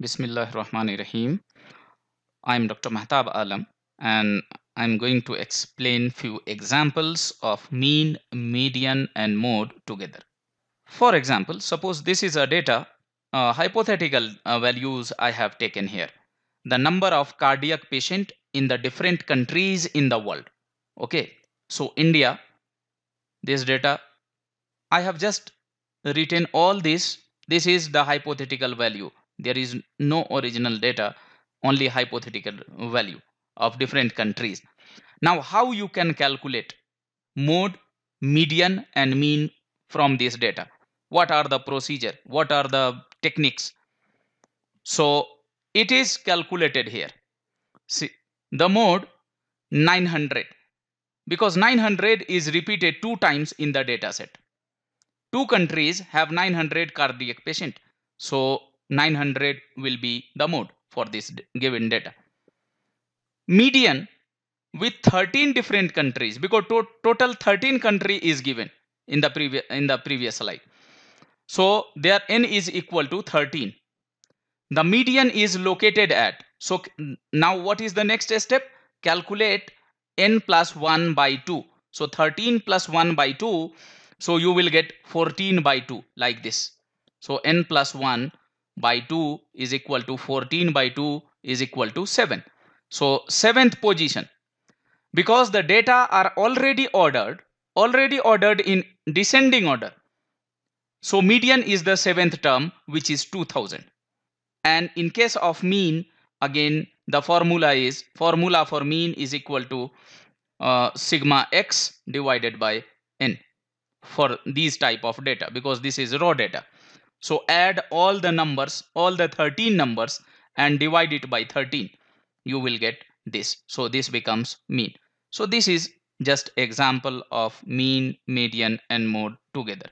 Bismillah Rahman Rahim. I'm Dr. Mahtab Alam and I'm going to explain few examples of mean, median and mode together. For example, suppose this is a data, uh, hypothetical uh, values I have taken here. The number of cardiac patient in the different countries in the world. Okay, so India, this data, I have just written all this. This is the hypothetical value there is no original data only hypothetical value of different countries now how you can calculate mode median and mean from this data what are the procedure what are the techniques so it is calculated here see the mode 900 because 900 is repeated two times in the data set two countries have 900 cardiac patient so 900 will be the mode for this given data. Median with 13 different countries because to total 13 country is given in the previous in the previous slide. So their n is equal to 13. The median is located at. So now what is the next step? Calculate n plus 1 by 2. So 13 plus 1 by 2. So you will get 14 by 2 like this. So n plus 1 by 2 is equal to 14 by 2 is equal to 7. So 7th position. Because the data are already ordered, already ordered in descending order. So median is the 7th term which is 2000. And in case of mean, again the formula is, formula for mean is equal to uh, sigma x divided by n for these type of data because this is raw data. So add all the numbers, all the 13 numbers and divide it by 13. You will get this. So this becomes mean. So this is just example of mean, median and mode together.